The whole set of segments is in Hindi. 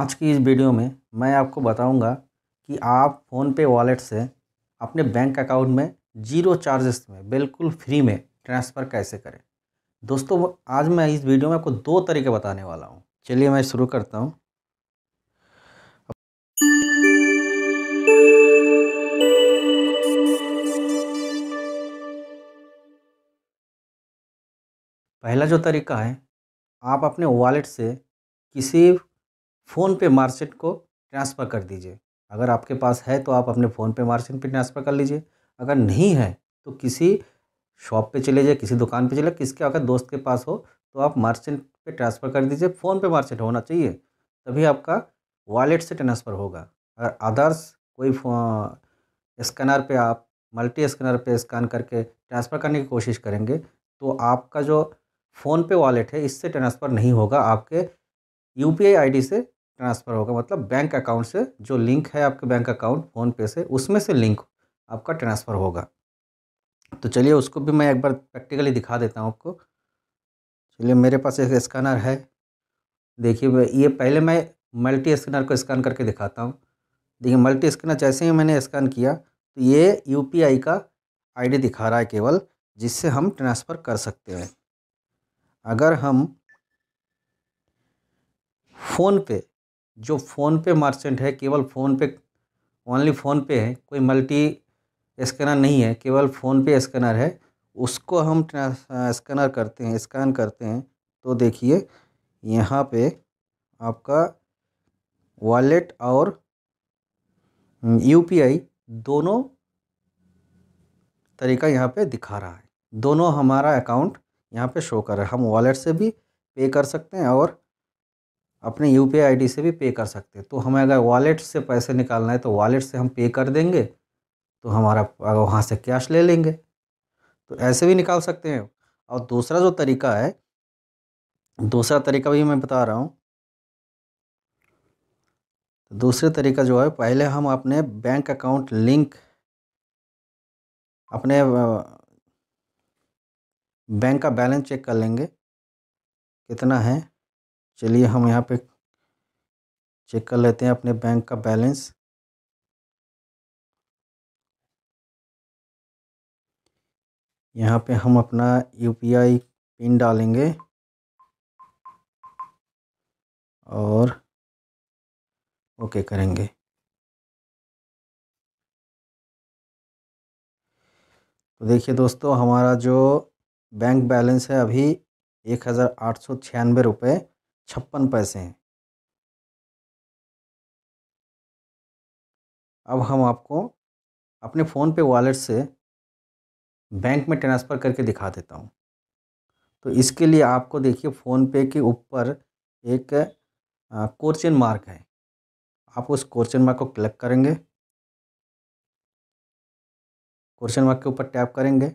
आज की इस वीडियो में मैं आपको बताऊंगा कि आप फ़ोनपे वॉलेट से अपने बैंक अकाउंट में जीरो चार्जेस में बिल्कुल फ्री में ट्रांसफ़र कैसे करें दोस्तों आज मैं इस वीडियो में आपको दो तरीके बताने वाला हूँ चलिए मैं शुरू करता हूँ पहला जो तरीका है आप अपने वॉलेट से किसी फ़ोन पे मार्चेंट को ट्रांसफ़र कर दीजिए अगर आपके पास है तो आप अपने फ़ोन पे मार्चेंट पे ट्रांसफ़र कर लीजिए अगर नहीं है तो किसी शॉप पे चले जाए किसी दुकान पे चले किसके अगर दोस्त के पास हो तो आप मार्चेंट पे ट्रांसफ़र कर दीजिए फ़ोन पे मार्चेंट होना चाहिए तभी आपका वॉलेट से ट्रांसफ़र होगा अगर अदर्स कोई स्कैनर पर आप मल्टी स्कैनर पर स्कैन करके ट्रांसफ़र करने की कोशिश करेंगे तो आपका जो फ़ोन पे वॉलेट है इससे ट्रांसफ़र नहीं होगा आपके U P I I D से ट्रांसफ़र होगा मतलब बैंक अकाउंट से जो लिंक है आपके बैंक अकाउंट फ़ोनपे से उसमें से लिंक आपका ट्रांसफ़र होगा तो चलिए उसको भी मैं एक बार प्रैक्टिकली दिखा देता हूँ आपको चलिए मेरे पास एक स्कैनर है देखिए ये पहले मैं मल्टी स्कैनर को स्कैन करके दिखाता हूँ देखिए मल्टी स्कैनर जैसे ही मैंने स्कैन किया तो ये यू का आई दिखा रहा है केवल जिससे हम ट्रांसफ़र कर सकते हैं अगर हम फ़ोन पे जो फ़ोनपे मर्चेंट है केवल फ़ोनपे ओनली फ़ोनपे है कोई मल्टी स्कैनर नहीं है केवल फ़ोनपे स्कैनर है उसको हम स्कैनर करते हैं स्कैन करते हैं तो देखिए यहाँ पे आपका वॉलेट और यूपीआई दोनों तरीका यहाँ पे दिखा रहा है दोनों हमारा अकाउंट यहाँ पे शो कर रहा है हम वॉलेट से भी पे कर सकते हैं और अपने यू पी आई से भी पे कर सकते हैं तो हमें अगर वॉलेट से पैसे निकालना है तो वॉलेट से हम पे कर देंगे तो हमारा अगर वहाँ से कैश ले लेंगे तो ऐसे भी निकाल सकते हैं और दूसरा जो तरीका है दूसरा तरीका भी मैं बता रहा हूँ तो दूसरा तरीका जो है पहले हम अपने बैंक अकाउंट लिंक अपने बैंक का बैलेंस चेक कर लेंगे कितना है चलिए हम यहाँ पे चेक कर लेते हैं अपने बैंक का बैलेंस यहाँ पे हम अपना यूपीआई पिन डालेंगे और ओके करेंगे तो देखिए दोस्तों हमारा जो बैंक बैलेंस है अभी एक हज़ार आठ सौ छियानवे रुपये छप्पन पैसे हैं अब हम आपको अपने फ़ोन पे वॉलेट से बैंक में ट्रांसफ़र करके दिखा देता हूँ तो इसके लिए आपको देखिए फ़ोन पे के ऊपर एक कोर्चन मार्क है आप उस कोर्चन मार्क को क्लिक करेंगे क्वेश्चन मार्क के ऊपर टैप करेंगे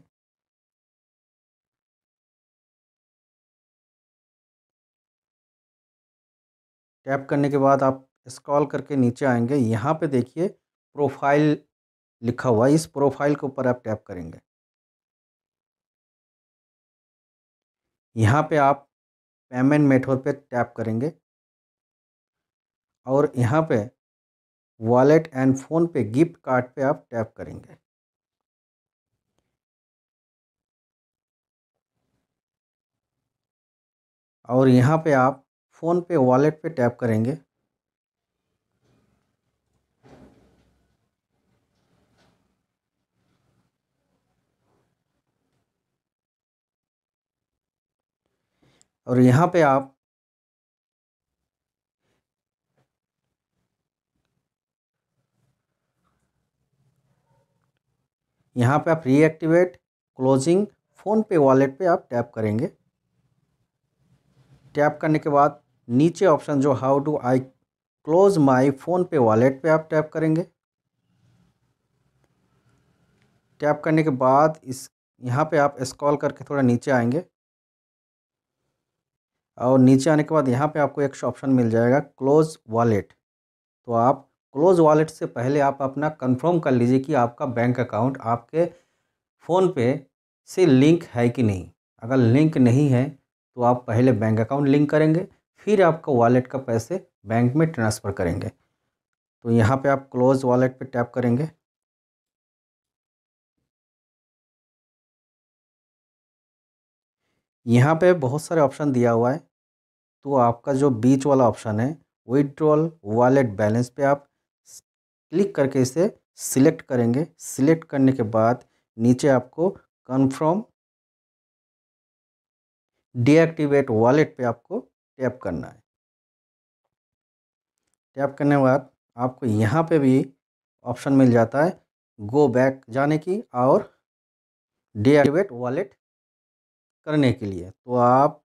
टैप करने के बाद आप स्क्रॉल करके नीचे आएंगे यहाँ पे देखिए प्रोफाइल लिखा हुआ है इस प्रोफाइल के ऊपर आप टैप करेंगे यहाँ पे आप पेमेंट मेथड पे टैप करेंगे और यहाँ पे wallet and PhonePe gift card पे आप टैप करेंगे और यहाँ पे आप फ़ोन पे वॉलेट पे टैप करेंगे और यहाँ पे आप यहाँ पे आप reactivate closing PhonePe wallet पे आप टैप करेंगे टैप करने के बाद नीचे ऑप्शन जो how do I close my PhonePe wallet पे आप टैप करेंगे टैप करने के बाद इस यहाँ पे आप स्क्रॉल करके थोड़ा नीचे आएंगे और नीचे आने के बाद यहाँ पे आपको एक ऑप्शन मिल जाएगा क्लोज वॉलेट तो आप क्लोज वॉलेट से पहले आप अपना कंफर्म कर लीजिए कि आपका बैंक अकाउंट आपके फ़ोन पे से लिंक है कि नहीं अगर लिंक नहीं है तो आप पहले बैंक अकाउंट लिंक करेंगे फिर आपका वॉलेट का पैसे बैंक में ट्रांसफ़र करेंगे तो यहाँ पे आप क्लोज वॉलेट पे टैप करेंगे यहाँ पे बहुत सारे ऑप्शन दिया हुआ है तो आपका जो बीच वाला ऑप्शन है विड्रॉल वॉलेट बैलेंस पे आप क्लिक करके इसे सिलेक्ट करेंगे सिलेक्ट करने के बाद नीचे आपको कन्फर्म डीएक्टिवेट वॉलेट पे आपको टैप करना है टैप करने के बाद आपको यहाँ पे भी ऑप्शन मिल जाता है गो बैक जाने की और डीएक्टिवेट वॉलेट करने के लिए तो आप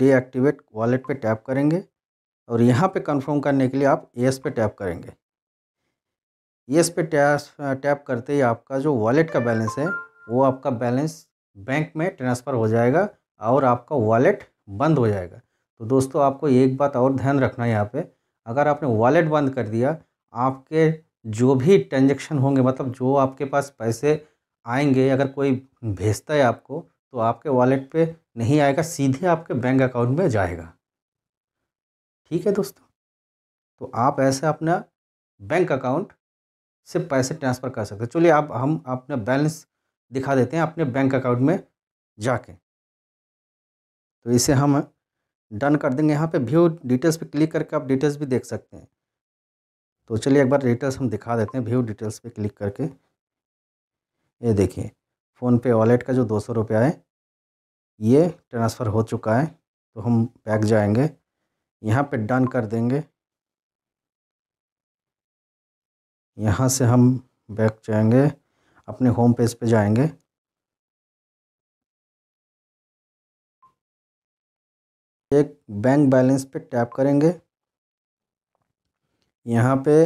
डीएक्टिवेट वॉलेट पे टैप करेंगे और यहाँ पे कंफर्म करने के लिए आप एस पे टैप करेंगे एस पे टैप करते ही आपका जो वॉलेट का बैलेंस है वो आपका बैलेंस बैंक में ट्रांसफ़र हो जाएगा और आपका वॉलेट बंद हो जाएगा तो दोस्तों आपको एक बात और ध्यान रखना है यहाँ पे अगर आपने वॉलेट बंद कर दिया आपके जो भी ट्रांजेक्शन होंगे मतलब जो आपके पास पैसे आएंगे अगर कोई भेजता है आपको तो आपके वॉलेट पे नहीं आएगा सीधे आपके बैंक अकाउंट में जाएगा ठीक है दोस्तों तो आप ऐसे अपना बैंक अकाउंट से पैसे ट्रांसफ़र कर सकते हैं चलिए आप हम अपना बैलेंस दिखा देते हैं अपने बैंक अकाउंट में जाके तो इसे हम डन कर देंगे यहाँ पे व्यू डिटेल्स पे क्लिक करके आप डिटेल्स भी देख सकते हैं तो चलिए एक बार डिटेल्स हम दिखा देते हैं व्यू डिटेल्स पे क्लिक करके ये देखिए फ़ोनपे वॉलेट का जो दो सौ रुपया है ये ट्रांसफ़र हो चुका है तो हम बैक जाएंगे यहाँ पे डन कर देंगे यहाँ से हम बैक जाएंगे अपने होम पेज पे जाएंगे एक बैंक बैलेंस पे टैप करेंगे यहाँ पे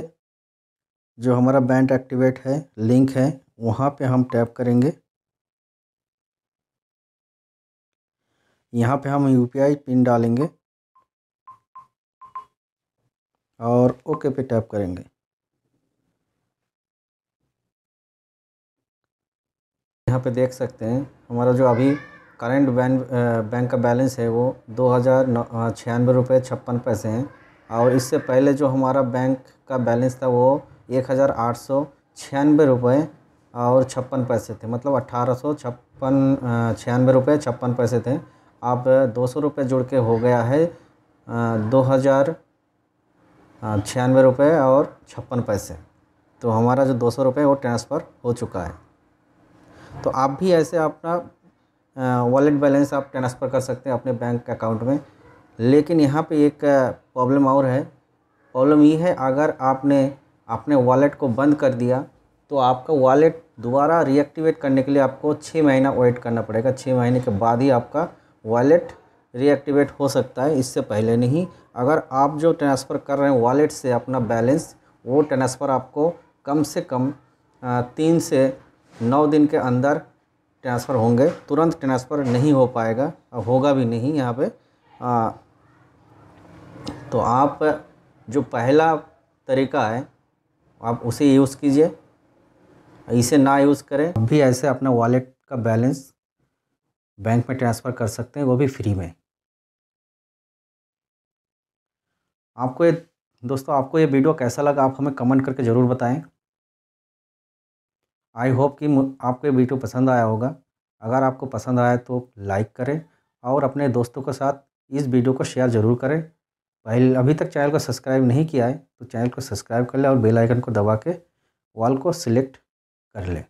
जो हमारा बैंक एक्टिवेट है लिंक है वहाँ पे हम टैप करेंगे यहाँ पे हम यूपीआई पिन डालेंगे और ओके पे टैप करेंगे यहाँ पे देख सकते हैं हमारा जो अभी करेंट बैंक का बैलेंस है वो दो हज़ार छियानवे रुपये छप्पन पैसे हैं और इससे पहले जो हमारा बैंक का बैलेंस था वो एक हज़ार आठ सौ छियानवे रुपये और छप्पन पैसे थे मतलब अट्ठारह सौ छप्पन छियानवे रुपये छप्पन पैसे थे अब दो सौ रुपये जुड़ के हो गया है दो हज़ार छियानवे रुपये और छप्पन पैसे तो हमारा जो दो सौ रुपये वो ट्रांसफ़र हो चुका है तो आप भी ऐसे अपना वॉलेट बैलेंस आप ट्रांसफ़र कर सकते हैं अपने बैंक अकाउंट में लेकिन यहाँ पे एक प्रॉब्लम और है प्रॉब्लम ये है अगर आपने अपने वॉलेट को बंद कर दिया तो आपका वॉलेट दोबारा रिएक्टिवेट करने के लिए आपको छः महीना वेट करना पड़ेगा छः महीने के बाद ही आपका वॉलेट रिएक्टिवेट हो सकता है इससे पहले नहीं अगर आप जो ट्रांसफ़र कर रहे हैं वॉलेट से अपना बैलेंस वो ट्रांसफ़र आपको कम से कम तीन से नौ दिन के अंदर ट्रांसफ़र होंगे तुरंत ट्रांसफ़र नहीं हो पाएगा और होगा भी नहीं यहाँ पे आ, तो आप जो पहला तरीका है आप उसे यूज़ कीजिए इसे ना यूज़ करें अब भी ऐसे अपना वॉलेट का बैलेंस बैंक में ट्रांसफ़र कर सकते हैं वो भी फ्री में आपको ये दोस्तों आपको ये वीडियो कैसा लगा आप हमें कमेंट करके ज़रूर बताएं आई होप कि आपको ये वीडियो पसंद आया होगा अगर आपको पसंद आया तो लाइक करें और अपने दोस्तों के साथ इस वीडियो को शेयर ज़रूर करें पहले अभी तक चैनल को सब्सक्राइब नहीं किया है तो चैनल को सब्सक्राइब कर लें और बेल आइकन को दबा के वॉल को सिलेक्ट कर लें